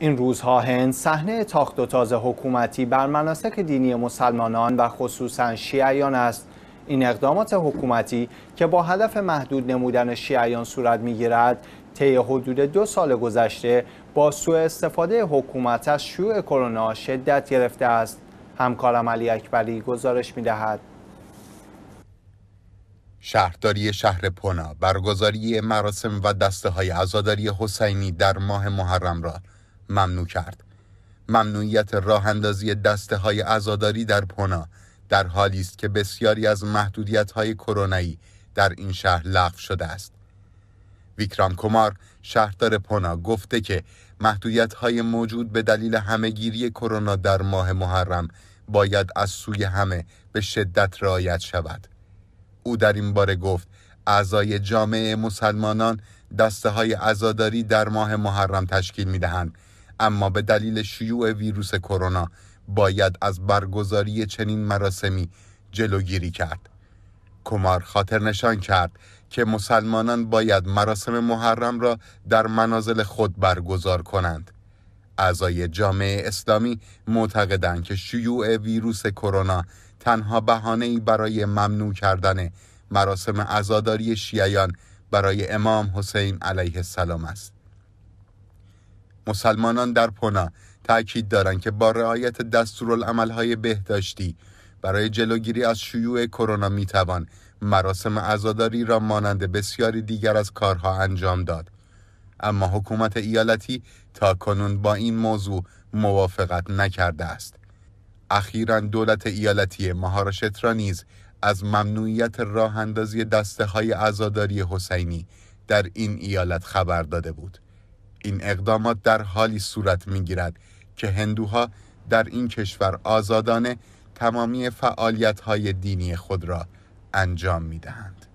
این روزها هند صحنه تاخت و تازه حکومتی بر مناسک دینی مسلمانان و خصوصا شیعیان است این اقدامات حکومتی که با هدف محدود نمودن شیعیان صورت میگیرد طی حدود دو سال گذشته با سوء استفاده حکومت از شیوع کرونا شدت گرفته است همکارم علی اکبری گزارش میدهد شهرداری شهر پونا برگزاری مراسم و دسته های عزاداری حسینی در ماه محرم را ممنوع کرد ممنوعیت راه اندازی دسته های عزاداری در پونا در حالی است که بسیاری از محدودیت های کرونایی در این شهر لغو شده است ویکرام کمار شهردار پونا گفته که محدودیت های موجود به دلیل همهگیری کرونا در ماه محرم باید از سوی همه به شدت رعایت شود او در این باره گفت اعضای جامعه مسلمانان دسته های ازاداری در ماه محرم تشکیل می دهند اما به دلیل شیوع ویروس کرونا باید از برگزاری چنین مراسمی جلوگیری کرد کمار خاطر نشان کرد که مسلمانان باید مراسم محرم را در منازل خود برگزار کنند اعضای جامعه اسلامی معتقدند که شیوع ویروس کرونا تنها بهانه‌ای برای ممنوع کردن مراسم عزاداری شیعیان برای امام حسین علیه السلام است مسلمانان در پونا تاکید دارند که با رعایت دستورالعملهای بهداشتی برای جلوگیری از شیوع کرونا میتوان مراسم عزاداری را مانند بسیاری دیگر از کارها انجام داد اما حکومت ایالتی تا کنون با این موضوع موافقت نکرده است اخیرا دولت ایالتی مهاراشت نیز از ممنوعیت راه اندازی دسته های عزاداری حسینی در این ایالت خبر داده بود این اقدامات در حالی صورت می گیرد که هندوها در این کشور آزادانه تمامی فعالیت های دینی خود را انجام می دهند.